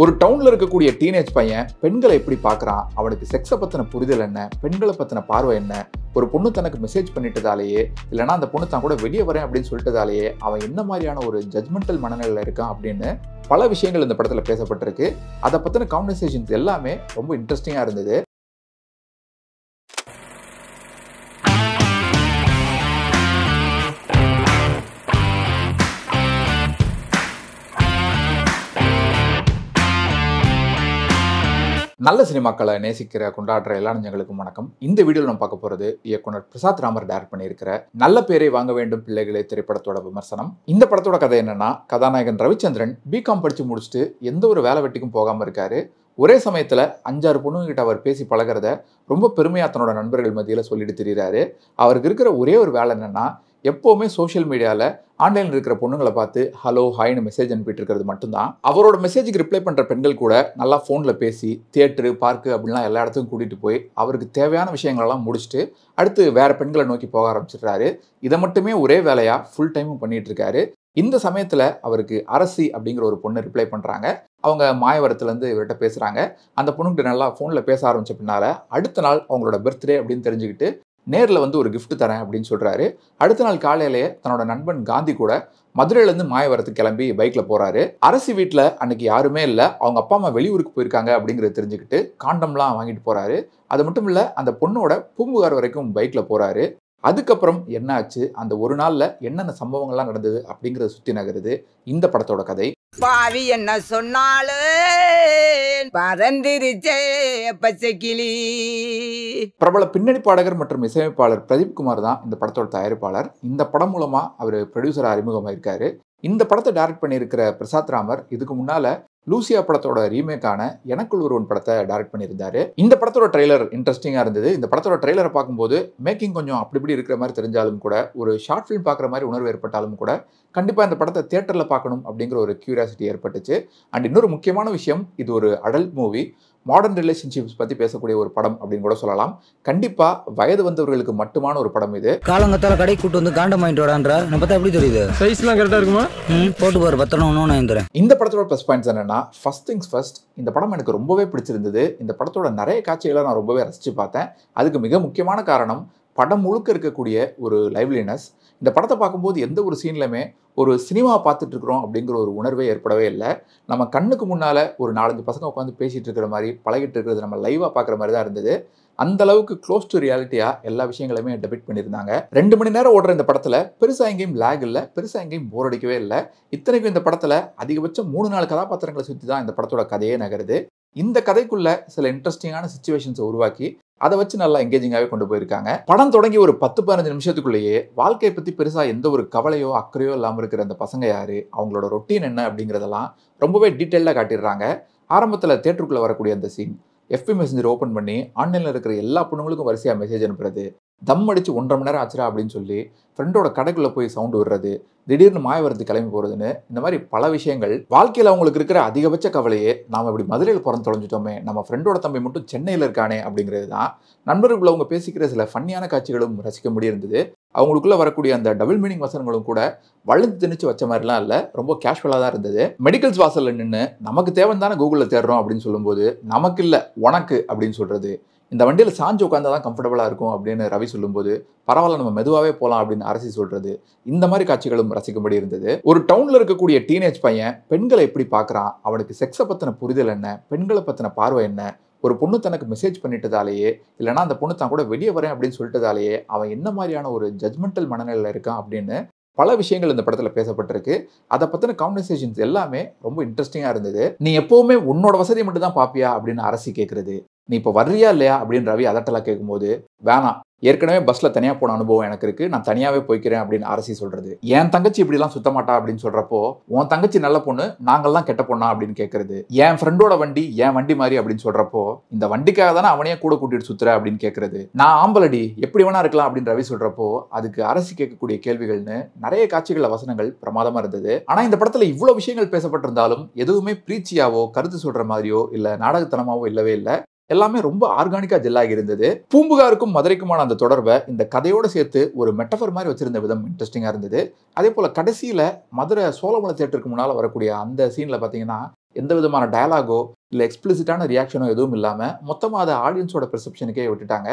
ஒரு டவுன்ல இருக்கக்கூடிய டீனேஜ் பையன் பெண்களை எப்படி பார்க்குறான் அவனுக்கு செக்ஸை பற்றின புரிதல் என்ன பெண்களை பற்றின பார்வை என்ன ஒரு பொண்ணு தனக்கு மெசேஜ் பண்ணிட்டதாலேயே இல்லைனா அந்த பொண்ணு தான் கூட வெளியே வரேன் அப்படின்னு சொல்லிட்டதாலேயே அவன் என்ன மாதிரியான ஒரு ஜட்மெண்டல் மனநிலையில் இருக்கான் அப்படின்னு பல விஷயங்கள் இந்த படத்தில் பேசப்பட்டிருக்கு அதை பற்றின கான்வர்சேஷன்ஸ் எல்லாமே ரொம்ப இன்ட்ரெஸ்டிங்காக இருந்தது நல்ல சினிமாக்களை நேசிக்கிற கொண்டாடுற எல்லா நஞ்சங்களுக்கும் வணக்கம் இந்த வீடியோவில் நம்ம பார்க்க போகிறது இயக்குனர் பிரசாத் ராமர் டேரக்ட் பண்ணியிருக்கிற நல்ல பேரை வாங்க வேண்டும் பிள்ளைகளே திரைப்படத்தோட விமர்சனம் இந்த படத்தோட கதை என்னன்னா கதாநாயகன் ரவிச்சந்திரன் பிகாம் படித்து முடிச்சுட்டு எந்த ஒரு வேலை வெட்டிக்கும் போகாமல் இருக்காரு ஒரே சமயத்தில் அஞ்சாறு பொண்ணுங்கிட்ட அவர் பேசி பழகிறத ரொம்ப பெருமையாக தன்னோட நண்பர்கள் மத்தியில் சொல்லிட்டு தெரிகிறாரு அவருக்கு இருக்கிற ஒரே ஒரு வேலை என்னென்னா எப்போவுமே சோஷியல் மீடியாவில் ஆன்லைனில் இருக்கிற பொண்ணுங்களை பார்த்து ஹலோ ஹாய்னு மெசேஜ் அனுப்பிட்டு மட்டும்தான் அவரோட மெசேஜுக்கு ரிப்ளை பண்ணுற பெண்கள் கூட நல்லா ஃபோனில் பேசி தியேட்டரு பார்க்கு அப்படின்லாம் எல்லா இடத்துக்கும் கூட்டிகிட்டு போய் அவருக்கு தேவையான விஷயங்களெல்லாம் முடிச்சுட்டு அடுத்து வேறு பெண்களை நோக்கி போக ஆரம்பிச்சிடுறாரு இதை மட்டுமே ஒரே வேலையாக ஃபுல் டைமும் பண்ணிகிட்ருக்காரு இந்த சமயத்தில் அவருக்கு அரசி அப்படிங்கிற ஒரு பொண்ணு ரிப்ளை பண்ணுறாங்க அவங்க மாயவரத்துலேருந்து இவர்கிட்ட பேசுகிறாங்க அந்த பொண்ணுக்கிட்ட நல்லா ஃபோனில் பேச ஆரம்பித்த பின்னால் அடுத்த நாள் அவங்களோட பர்த்டே அப்படின்னு தெரிஞ்சுக்கிட்டு நேரில் வந்து ஒரு கிஃப்ட் தரேன் அப்படின்னு சொல்கிறாரு அடுத்த நாள் காலையிலேயே தன்னோட நண்பன் காந்தி கூட மதுரையிலேருந்து மாயவரத்துக்கு கிளம்பி பைக்கில் போகிறாரு அரசி வீட்டில் அன்னைக்கு யாருமே இல்லை அவங்க அப்பா அம்மா வெளியூருக்கு போயிருக்காங்க அப்படிங்கிறத தெரிஞ்சுக்கிட்டு காண்டம்லாம் வாங்கிட்டு போகிறாரு அது மட்டும் இல்லை அந்த பொண்ணோட பூம்புகார் வரைக்கும் பைக்கில் போகிறாரு அதுக்கப்புறம் என்ன ஆச்சு அந்த ஒரு நாளில் என்னென்ன சம்பவங்கள்லாம் நடந்தது அப்படிங்கிறத சுற்றி நகருது இந்த படத்தோட கதை பாவி என்ன சொன்னாலே பறந்திருச்சே பிரபல பின்னணி பாடகர் மற்றும் இசையமைப்பாளர் பிரதீப் குமார் தான் இந்த படத்தோட தயாரிப்பாளர் இந்த படம் மூலமா அவர் ப்ரொடியூசர் அறிமுகமாயிருக்காரு இந்த படத்தை டைரக்ட் பண்ணியிருக்கிற பிரசாத் ராமர் இதுக்கு முன்னால லூசியா படத்தோட ரீமேக்கான எனக்குள் ஒருவன் படத்தை டைரக்ட் பண்ணியிருந்தாரு இந்த படத்தோட ட்ரெய்லர் இன்ட்ரெஸ்டிங்காக இருந்தது இந்த படத்தோட ட்ரெய்லரை பார்க்கும்போது மேக்கிங் கொஞ்சம் அப்படி இப்படி இருக்கிற மாதிரி தெரிஞ்சாலும் கூட ஒரு ஷார்ட் ஃபிலிம் பார்க்குற மாதிரி உணர்வு ஏற்பட்டாலும் கூட கண்டிப்பாக இந்த படத்தை தேட்டரில் பார்க்கணும் அப்படிங்கிற ஒரு கியூரியாசிட்டி ஏற்பட்டுச்சு அண்ட் இன்னொரு முக்கியமான விஷயம் இது ஒரு அடல்ட் மூவி மாடர்ன் ரிலேஷன்ஷிப்ஸ் பற்றி பேசக்கூடிய ஒரு படம் அப்படின்னு கூட சொல்லலாம் கண்டிப்பாக வயது வந்தவர்களுக்கு மட்டுமான ஒரு படம் இது காலங்கத்தால் கடை கூட்டு வந்து காண்டம் வாங்கிட்டு வரான்றா நம்ம பார்த்தா எப்படி தெரியுது சைஸ்லாம் கரெக்டாக இருக்குமா போட்டு பாரு பத்திரம் ஒன்று நான் இந்த படத்தோட ப்ளஸ் பாயிண்ட்ஸ் என்னென்னா ஃபர்ஸ்ட் திங்ஸ் ஃபர்ஸ்ட் இந்த படம் எனக்கு ரொம்பவே பிடிச்சிருந்தது இந்த படத்தோட நிறைய காட்சிகளை நான் ரொம்பவே ரசித்து பார்த்தேன் அதுக்கு மிக முக்கியமான காரணம் படம் முழுக்க இருக்கக்கூடிய ஒரு லைவ்லினஸ் இந்த படத்தை பார்க்கும்போது எந்த ஒரு சீன்லையுமே ஒரு சினிமா பார்த்துட்டு இருக்கிறோம் அப்படிங்கிற ஒரு உணர்வே ஏற்படவே இல்லை நம்ம கண்ணுக்கு முன்னால் ஒரு நாலஞ்சு பசங்க உட்காந்து பேசிகிட்டு இருக்கிற மாதிரி பழகிட்டு இருக்கிறது நம்ம லைவாக பார்க்குற மாதிரி தான் இருந்தது அந்த அளவுக்கு க்ளோஸ் டு ரியாலிட்டியாக எல்லா விஷயங்களையுமே டெபிட் பண்ணியிருந்தாங்க ரெண்டு மணி நேரம் ஓடுற இந்த படத்தில் பெருசாக எங்கேயும் லேக் இல்லை பெருசாக எங்கேயும் போர் அடிக்கவே இல்லை இத்தனைக்கும் இந்த படத்தில் அதிகபட்சம் மூணு நாலு கதாபாத்திரங்களை சுற்றி தான் இந்த படத்தோட கதையே நகருது இந்த கதைக்குள்ளே சில இன்ட்ரெஸ்டிங்கான சுச்சுவேஷன்ஸை உருவாக்கி அதை வச்சு நல்லா எங்கேஜிங்காகவே கொண்டு போயிருக்காங்க படம் தொடங்கி ஒரு பத்து பதினஞ்சு நிமிஷத்துக்குள்ளேயே வாழ்க்கையை பற்றி பெருசாக எந்த ஒரு கவலையோ அக்கறையோ இல்லாமல் இருக்கிற அந்த பசங்க யார் அவங்களோட ரொட்டீன் என்ன அப்படிங்கிறதெல்லாம் ரொம்பவே டீட்டெயிலாக காட்டிடுறாங்க ஆரம்பத்தில் தேட்டருக்குள்ளே வரக்கூடிய அந்த சீன் எஃபி மெசேஞ்சர் ஓப்பன் பண்ணி ஆன்லைனில் இருக்கிற எல்லா பொண்ணுங்களுக்கும் வரிசையாக மெசேஜ் அனுப்புறது தம் அடித்து ஒன்றரை மணி நேரம் ஆச்சுரா அப்படின்னு சொல்லி ஃப்ரெண்டோட கடைக்குள்ளே போய் சவுண்டு விடுறது திடீர்னு மாயவரத்து கிளம்பி போகிறதுன்னு இந்த மாதிரி பல விஷயங்கள் வாழ்க்கையில் அவங்களுக்கு இருக்கிற அதிகபட்ச கவலையே நாம் இப்படி மதுரையில் பிறந்து தொலைஞ்சிட்டோமே நம்ம ஃப்ரெண்டோட தம்பி மட்டும் சென்னையில் இருக்கானே அப்படிங்கிறது தான் நண்பர்கள் அவங்க பேசிக்கிற சில ஃபன்னியான காட்சிகளும் ரசிக்க முடியிருந்தது அவங்களுக்குள்ளே வரக்கூடிய அந்த டபுள் மீனிங் வசனங்களும் கூட வளர்ந்து திணிச்சு வச்ச மாதிரிலாம் இல்லை ரொம்ப கேஷுவலாக தான் இருந்தது மெடிக்கல்ஸ் வாசலில் நின்று நமக்கு தேவைன்னு தானே கூகுளில் தேடுறோம் அப்படின்னு சொல்லும்போது நமக்கு இல்லை உனக்கு அப்படின்னு சொல்கிறது இந்த வண்டியில் சாஞ்சு உட்காந்தா தான் கம்ஃபர்டபுளாக இருக்கும் அப்படின்னு ரவி சொல்லும்போது பரவாயில்ல நம்ம மெதுவாகவே போகலாம் அப்படின்னு அரசி சொல்கிறது இந்த மாதிரி காட்சிகளும் ரசிக்கும்படி இருந்தது ஒரு டவுனில் இருக்கக்கூடிய டீனேஜ் பையன் பெண்களை எப்படி பார்க்குறான் அவனுக்கு செக்ஸை பற்றின புரிதல் என்ன பெண்களை பற்றின பார்வை என்ன ஒரு பொண்ணு தனக்கு மெசேஜ் பண்ணிட்டதாலேயே இல்லைனா அந்த பொண்ணு தான் கூட வெளியே வரேன் அப்படின்னு சொல்லிட்டதாலேயே அவன் என்ன மாதிரியான ஒரு ஜட்மெண்டல் மனநிலையில் இருக்கான் அப்படின்னு பல விஷயங்கள் இந்த படத்தில் பேசப்பட்டிருக்கு அதை பற்றின கான்வர்சேஷன்ஸ் எல்லாமே ரொம்ப இன்ட்ரெஸ்டிங்காக இருந்தது நீ எப்போவுமே உன்னோட வசதியை மட்டும் தான் பார்ப்பியா அப்படின்னு அரசி கேட்குறது நீ இப்போ வர்றியா இல்லையா அப்படின்னு ரவி அதட்டலாக கேட்கும்போது வேணாம் ஏற்கனவே பஸ்ஸில் தனியாக போன அனுபவம் எனக்கு இருக்குது நான் தனியாகவே போய்க்கிறேன் அப்படின்னு அரசி சொல்கிறது என் தங்கச்சி இப்படிலாம் சுத்த மாட்டா அப்படின்னு சொல்கிறப்போ உன் தங்கச்சி நல்ல பொண்ணு நாங்கள்லாம் கெட்ட பொண்ணா அப்படின்னு கேட்குறது என் ஃப்ரெண்டோட வண்டி என் வண்டி மாதிரி அப்படின்னு சொல்கிறப்போ இந்த வண்டிக்காக தானே அவனையே கூட கூட்டிகிட்டு சுத்துற அப்படின்னு கேட்குறது நான் ஆம்பலடி எப்படி வேணா இருக்கலாம் அப்படின்னு ரவி சொல்கிறப்போ அதுக்கு அரசி கேட்கக்கூடிய கேள்விகள்னு நிறைய காட்சிகள் வசனங்கள் பிரமாதமாக இருந்தது ஆனால் இந்த படத்தில் இவ்வளோ விஷயங்கள் பேசப்பட்டிருந்தாலும் எதுவுமே பிரீச்சியாவோ கருத்து சொல்கிற மாதிரியோ இல்லை நாடகத்தனமாவோ இல்லவே இல்லை எல்லாமே ரொம்ப ஆர்கானிக்கா ஜெல்லாக இருந்தது பூம்புகாருக்கும் மதுரைக்குமான அந்த தொடர்பை இந்த கதையோடு சேர்த்து ஒரு மெட்டஃபர் மாதிரி வச்சிருந்த விதம் இன்ட்ரெஸ்டிங்காக இருந்தது அதே போல் கடைசியில் மதுரை சோழமலை தேட்டருக்கு முன்னால் வரக்கூடிய அந்த சீனில் பார்த்தீங்கன்னா எந்த விதமான டயலாகோ இல்லை எக்ஸ்பிளிசிட்டான ரியாக்ஷனோ எதுவும் இல்லாமல் மொத்தமாக அதை ஆடியன்ஸோட பெர்செப்ஷனுக்கே விட்டுட்டாங்க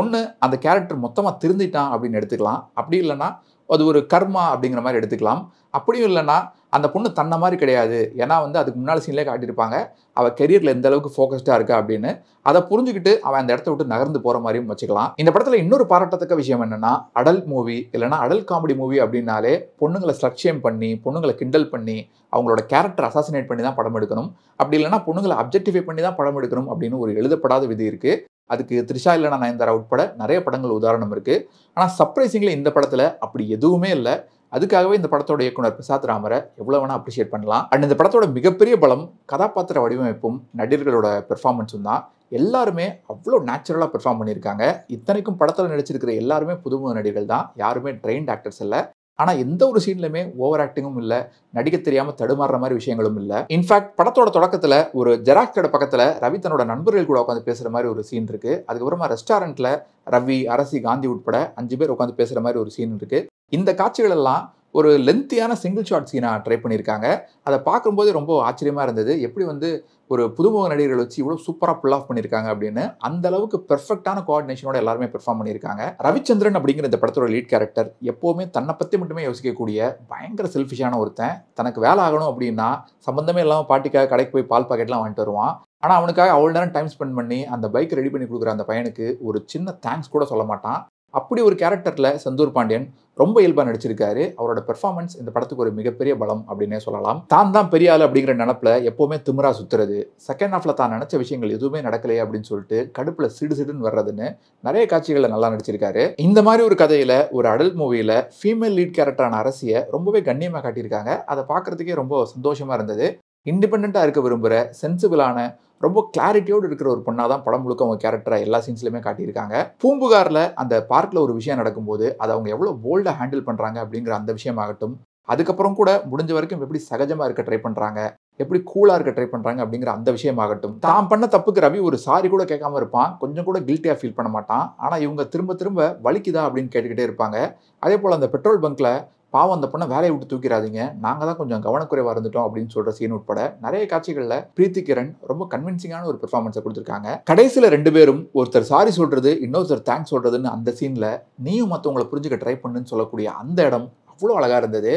ஒன்று அந்த கேரக்டர் மொத்தமாக திருந்திட்டான் அப்படின்னு எடுத்துக்கலாம் அப்படி இல்லைன்னா அது ஒரு கர்மா அப்படிங்கிற மாதிரி எடுத்துக்கலாம் அப்படியும் இல்லைன்னா அந்த பொண்ணு தன்ன மாதிரி கிடையாது ஏன்னா வந்து அதுக்கு முன்னால் சீனில் காட்டியிருப்பாங்க அவள் கெரியரில் எந்த அளவுக்கு ஃபோக்கஸ்டாக இருக்கா அப்படின்னு அதை புரிஞ்சுக்கிட்டு அவன் அந்த இடத்த விட்டு நகர்ந்து போகிற மாதிரியும் வச்சுக்கலாம் இந்த படத்தில் இன்னொரு பாராட்டத்தக்க விஷயம் என்னென்னா அடல் மூவி இல்லைனா அடல் காமெடி மூவி அப்படின்னாலே பொண்ணுங்களை ஸ்லக்ஷியம் பண்ணி பொண்ணுங்களை கிண்டல் பண்ணி அவங்களோட கேரக்டர் அசாசினேட் பண்ணி தான் படம் எடுக்கணும் அப்படி இல்லைன்னா பொண்ணுங்களை அப்ஜெக்டிஃபை பண்ணி தான் படம் எடுக்கணும் அப்படின்னு ஒரு எழுதப்படாத விதி இருக்குது அதுக்கு த்ரிஷா இல்லைனா நயன்தாரா உட்பட நிறைய படங்கள் உதாரணம் இருக்குது ஆனால் சர்ப்ரைசிங்கில் இந்த படத்தில் அப்படி எதுவுமே இல்லை அதுக்காகவே இந்த படத்தோட இயக்குனர் பிரசாத் ராமரை எவ்வளோ வேணால் அப்ரிஷியேட் பண்ணலாம் அண்ட் இந்த படத்தோட மிகப்பெரிய பலம் கதாபாத்திர வடிவமைப்பும் நடிகர்களோட பெர்ஃபார்மன்ஸும் தான் எல்லாருமே அவ்வளோ நேச்சுரலாக பெர்ஃபார்ம் பண்ணியிருக்காங்க இத்தனைக்கும் படத்தில் நடிச்சிருக்கிற எல்லாருமே புதுமுக நடிகர்கள் தான் யாருமே ட்ரெயின்ட் ஆக்டர்ஸ் இல்லை ஆனால் எந்த ஒரு சீன்லையுமே ஓவர் ஆக்டிங்கும் இல்லை நடிக்க தெரியாமல் தடுமாறுற மாதிரி விஷயங்களும் இல்லை இன்ஃபேக்ட் படத்தோட தொடக்கத்தில் ஒரு ஜெராக்ஸ் கடை பக்கத்தில் ரவி தன்னோட நண்பர்கள் கூட உட்காந்து பேசுகிற மாதிரி ஒரு சீன் இருக்குது அதுக்கப்புறமா ரெஸ்டாரண்ட்டில் ரவி அரசி காந்தி உட்பட அஞ்சு பேர் உட்காந்து பேசுகிற மாதிரி ஒரு சீன் இருக்குது இந்த காட்சிகளெல்லாம் ஒரு லென்த்தியான சிங்கிள் ஷார்ட் சீனாக ட்ரை பண்ணியிருக்காங்க அதை பார்க்கும்போது ரொம்ப ஆச்சரியமாக இருந்தது எப்படி வந்து ஒரு புதுமுக நடிகர்கள் வச்சு இவ்வளோ சூப்பராக புல் ஆஃப் பண்ணியிருக்காங்க அப்படின்னு அந்த அளவுக்கு பெர்ஃபெக்டான கோஆர்டினேஷனோட எல்லாருமே பெர்ஃபார்ம் பண்ணியிருக்காங்க ரவிச்சந்திரன் அப்படிங்கிற இந்த படத்தோட லீட் கேரக்டர் எப்போவுமே தன்னை பற்றி மட்டுமே யோசிக்கக்கூடிய பயங்கர செல்ஃபிஷான ஒருத்தன் தனக்கு வேலை ஆகணும் அப்படின்னா சம்மந்தமே இல்லாமல் பாட்டிக்காக கடைக்கு போய் பால் பாக்கெட்லாம் வாங்கிட்டு வருவான் ஆனால் அவனுக்காக அவ்வளோ நேரம் டைம் ஸ்பெண்ட் பண்ணி அந்த பைக் ரெடி பண்ணி கொடுக்குற அந்த பையனுக்கு ஒரு சின்ன தேங்க்ஸ் கூட சொல்ல மாட்டான் அப்படி ஒரு கேரக்டரில் செந்தூர் பாண்டியன் ரொம்ப இயல்பாக நடிச்சிருக்காரு அவரோட பெர்ஃபார்மன்ஸ் இந்த படத்துக்கு ஒரு மிகப்பெரிய பலம் அப்படின்னே சொல்லலாம் தான் தான் பெரிய ஆள் அப்படிங்கிற நினப்பில் எப்போவுமே திமுறா சுற்றுறது செகண்ட் ஹாஃபில் தான் நினச்ச விஷயங்கள் எதுவுமே நடக்கலையே அப்படின்னு சொல்லிட்டு கடுப்பில் சிடு சிடுன்னு வர்றதுன்னு நிறைய காட்சிகளை நல்லா நடிச்சிருக்காரு இந்த மாதிரி ஒரு கதையில் ஒரு அடல்ட் மூவியில் ஃபீமேல் லீட் கேரக்டரான அரசியை ரொம்பவே கண்ணியமாக காட்டியிருக்காங்க அதை பார்க்குறதுக்கே ரொம்ப சந்தோஷமாக இருந்தது இண்டிபெண்ட்டாக இருக்க விரும்புகிற சென்சிபிளான ரொம்ப கிளாரிட்டியோடு இருக்கிற ஒரு பொண்ணாக தான் படம் முழுக்க அவங்க கேரக்டரை எல்லா சீன்ஸ்லையுமே காட்டியிருக்காங்க பூம்புகாரில் அந்த பார்க்கில் ஒரு விஷயம் நடக்கும்போது அதை அவங்க எவ்வளோ போல்டாக ஹேண்டில் பண்ணுறாங்க அப்படிங்கிற அந்த விஷயமாகட்டும் அதுக்கப்புறம் கூட முடிஞ்ச வரைக்கும் எப்படி சகஜமாக இருக்க ட்ரை பண்ணுறாங்க எப்படி கூலாக இருக்க ட்ரை பண்ணுறாங்க அப்படிங்கிற அந்த விஷயமாகட்டும் தான் பண்ண தப்புக்கு ரவி ஒரு சாரி கூட கேட்காம இருப்பான் கொஞ்சம் கூட கில்ட்டியாக ஃபீல் பண்ண மாட்டான் ஆனால் இவங்க திரும்ப திரும்ப வலிக்குதா அப்படின்னு கேட்டுக்கிட்டே இருப்பாங்க அதே போல் அந்த பெட்ரோல் பங்க்கில் பாவம் அந்த பொண்ணை வேலையை விட்டு தூக்கிறாதீங்க நாங்கள் தான் கொஞ்சம் கவனக்குறைவா இருந்துட்டோம் அப்படின்னு சொல்கிற சீன் உட்பட நிறைய காட்சிகளில் பிரீத்தி கிரண் ரொம்ப கன்வின்சிங்கான ஒரு பெர்ஃபார்மன்ஸை கொடுத்துருக்காங்க கடைசியில் ரெண்டு பேரும் ஒருத்தர் சாரி சொல்கிறது இன்னொருத்தர் தேங்க்ஸ் சொல்கிறதுன்னு அந்த சீனில் நீயும் மற்றவங்களை புரிஞ்சுக்க ட்ரை பண்ணுன்னு சொல்லக்கூடிய அந்த இடம் அவ்வளோ அழகாக இருந்தது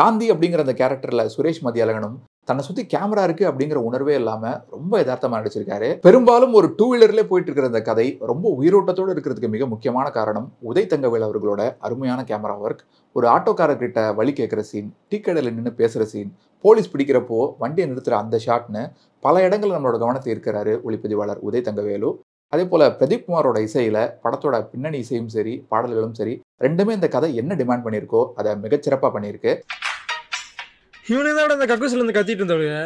காந்தி அப்படிங்கிற அந்த கேரக்டரில் சுரேஷ் மதியழகனும் தன்னை சுற்றி கேமரா இருக்குது அப்படிங்கிற உணர்வே இல்லாமல் ரொம்ப யதார்த்தமாக நடிச்சிருக்காரு பெரும்பாலும் ஒரு டூ வீலர்லேயே போயிட்டு இருக்கிற இந்த கதை ரொம்ப உயிரோட்டத்தோடு இருக்கிறதுக்கு மிக முக்கியமான காரணம் உதய் தங்கவேல் அவர்களோட அருமையான கேமரா ஒர்க் ஒரு ஆட்டோக்காரர்கிட்ட வழி கேட்குற சீன் டீக்கடையில் நின்று பேசுகிற சீன் போலீஸ் பிடிக்கிறப்போ வண்டியை நிறுத்துகிற அந்த ஷாட்னு பல இடங்களில் நம்மளோட கவனத்தை இருக்கிறாரு ஒளிப்பதிவாளர் உதய் தங்கவேலு அதே போல் பிரதீப் குமாரோட இசையில் படத்தோட பின்னணி இசையும் சரி பாடல்களும் சரி ரெண்டுமே இந்த கதை என்ன டிமாண்ட் பண்ணியிருக்கோ அதை மிகச்சிறப்பாக பண்ணியிருக்கு இவனே தான் அந்த கக்கூசில் இருந்து கத்திட்டு இருந்தவங்க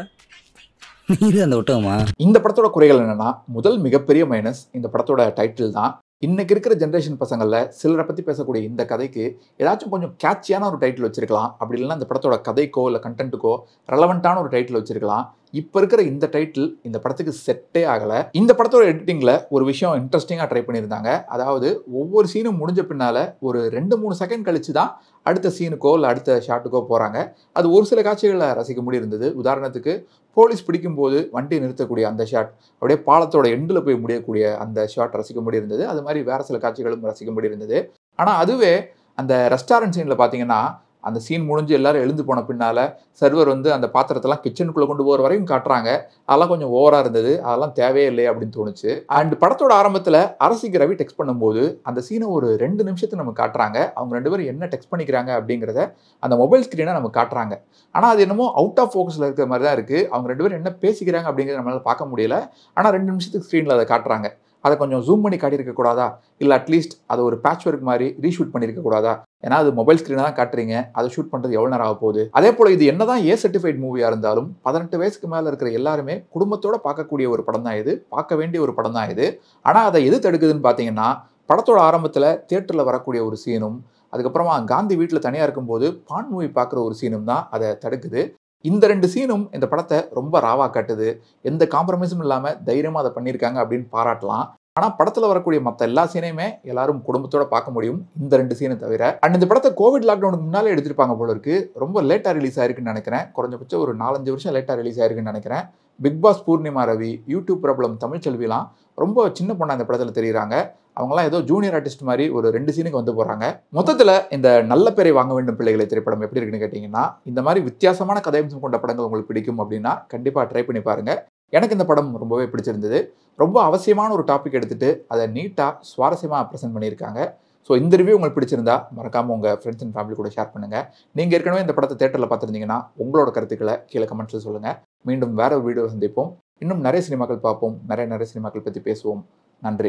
நீதான் அந்த ஒட்டகமா இந்த படத்தோட குறைகள் என்னன்னா முதல் மிகப்பெரிய மைனஸ் இந்த படத்தோட டைட்டில் தான் இன்னைக்கு இருக்கிற ஜென்ரேஷன் பசங்களில் சிலரை பற்றி பேசக்கூடிய இந்த கதைக்கு ஏதாச்சும் கொஞ்சம் கேட்சியான ஒரு டைட்டில் வச்சிருக்கலாம் அப்படி இல்லைன்னா இந்த படத்தோட கதைக்கோ இல்லை கண்டென்ட்டுக்கோ ரெலவெண்ட்டான ஒரு டைட்டில் வச்சிருக்கலாம் இப்போ இருக்கிற இந்த டைட்டில் இந்த படத்துக்கு செட்டே ஆகலை இந்த படத்தோட எடிட்டிங்கில் ஒரு விஷயம் இன்ட்ரெஸ்டிங்காக ட்ரை பண்ணியிருந்தாங்க அதாவது ஒவ்வொரு சீனும் முடிஞ்ச பின்னால் ஒரு ரெண்டு மூணு செகண்ட் கழித்து தான் அடுத்த சீனுக்கோ இல்லை அடுத்த ஷாட்டுக்கோ போகிறாங்க அது ஒரு சில காட்சிகளில் ரசிக்க முடியிருந்தது உதாரணத்துக்கு போலீஸ் பிடிக்கும்போது வண்டி நிறுத்தக்கூடிய அந்த ஷாட் அப்படியே பாலத்தோட எண்டில் போய் முடியக்கூடிய அந்த ஷாட் ரசிக்க முடியிருந்தது அது மாதிரி வேறு சில காட்சிகளும் ரசிக்க முடியிருந்தது ஆனால் அதுவே அந்த ரெஸ்டாரண்ட் சீனில் பார்த்தீங்கன்னா அந்த சீன் முடிஞ்சு எல்லாரும் எழுந்து போன பின்னால் சர்வர் வந்து அந்த பாத்திரத்தெல்லாம் கிச்சனுக்குள்ளே கொண்டு போகிற வரையும் காட்டுறாங்க அதெல்லாம் கொஞ்சம் ஓவராக இருந்தது அதெல்லாம் தேவையே இல்லை அப்படின்னு தோணுச்சு அண்ட் படத்தோட ஆரம்பத்தில் அரசிக்கு ரவி டெக்ஸ்ட் பண்ணும்போது அந்த சீனை ஒரு ரெண்டு நிமிஷத்துக்கு நம்ம காட்டுறாங்க அவங்க ரெண்டு பேரும் என்ன டெக்ஸ்ட் பண்ணிக்கிறாங்க அப்படிங்கிறத அந்த மொபைல் ஸ்க்ரீனை நம்ம காட்டுறாங்க ஆனால் அது என்னமோ அவுட் ஆஃப் ஃபோக்கஸில் இருக்கிற மாதிரி தான் இருக்குது அவங்க ரெண்டு பேரும் என்ன பேசிக்கிறாங்க அப்படிங்கிறத நம்மளால் பார்க்க முடியல ஆனால் ரெண்டு நிமிஷத்துக்கு ஸ்க்ரீனில் அதை காட்டுறாங்க அதை கொஞ்சம் ஜூம் பண்ணி காட்டியிருக்கக்கூடாதா இல்லை அட்லீஸ்ட் அதை ஒரு பேட்ச் ஒர்க் மாதிரி ரீஷூட் பண்ணியிருக்கக்கூடாதா ஏன்னா அது மொபைல் ஸ்க்ரீனை தான் காட்டுறீங்க அதை ஷூட் பண்ணுறது எவ்வளோ நேரம் ஆக போகுது அதே போல் இது என்னதான் ஏ சர்டிஃபைட் மூவியாக இருந்தாலும் பதினெட்டு வயசுக்கு மேலே இருக்கிற எல்லாருமே குடும்பத்தோட பார்க்கக்கூடிய ஒரு படம் தான் இது பார்க்க வேண்டிய ஒரு படம் தான் இது ஆனால் அதை எது தடுக்குதுன்னு பார்த்தீங்கன்னா படத்தோட ஆரம்பத்தில் தேட்டரில் வரக்கூடிய ஒரு சீனும் அதுக்கப்புறமா காந்தி வீட்டில் தனியாக இருக்கும்போது பான் மூவி பார்க்குற ஒரு சீனும் தான் அதை தடுக்குது இந்த ரெண்டு சீனும் இந்த படத்தை ரொம்ப ராவாக காட்டுது எந்த காம்ப்ரமைஸும் இல்லாமல் தைரியமாக அதை பண்ணியிருக்காங்க அப்படின்னு பாராட்டலாம் ஆனால் படத்தில் வரக்கூடிய மற்ற எல்லா சீனையுமே எல்லாரும் குடும்பத்தோட பார்க்க முடியும் இந்த ரெண்டு சீனை தவிர அண்ட் இந்த படத்தை கோவிட் லாக்டவுனுக்கு முன்னாலே எடுத்திருப்பாங்க போல இருக்கு ரொம்ப லேட்டாக ரிலீஸ் ஆயிருக்குன்னு நினைக்கிறேன் குறைஞ்சபட்சம் ஒரு நாலஞ்சு வருஷம் லேட்டாக ரிலீஸ் ஆயிருக்குன்னு நினைக்கிறேன் Bigg Boss Poornima Ravi YouTube பிரபலம் தமிழ்ச்செல்விலாம் ரொம்ப சின்ன பொண்ணு அந்த படத்தில் தெரிகிறாங்க அவங்களாம் ஏதோ ஜூனியர் ஆர்டிஸ்ட் மாதிரி ஒரு ரெண்டு சீனுக்கு வந்து போகிறாங்க மொத்தத்தில் இந்த நல்ல பேரை வாங்க வேண்டும் பிள்ளைகளை திரைப்படம் எப்படி இருக்குன்னு கேட்டிங்கன்னா இந்த மாதிரி வித்தியாசமான கதையம்சம் கொண்ட படங்கள் உங்களுக்கு பிடிக்கும் அப்படின்னா கண்டிப்பாக ட்ரை பண்ணி பாருங்கள் எனக்கு இந்த படம் ரொம்பவே பிடிச்சிருந்தது ரொம்ப அவசியமான ஒரு டாபிக் எடுத்துகிட்டு அதை நீட்டாக சுவாரஸ்யமாக ப்ரெசென்ட் பண்ணியிருக்காங்க ஸோ இந்த ரிவ்யூ உங்களுக்கு பிடிச்சிருந்தா மறக்காமல் உங்கள் ஃப்ரெண்ட்ஸ் அண்ட் ஃபேமிலி கூட ஷேர் பண்ணுங்கள் நீங்கள் ஏற்கனவே இந்த படத்தை தேட்டரில் பார்த்துருந்தீங்கன்னா உங்களோட கருத்துக்களை கீழே கமெண்ட்ஸில் சொல்லுங்கள் மீண்டும் வேற ஒரு வீடியோ சந்திப்போம் இன்னும் நிறைய சினிமாக்கள் பார்ப்போம் நிறைய நிறைய சினிமாக்கள் பற்றி பேசுவோம் நன்றி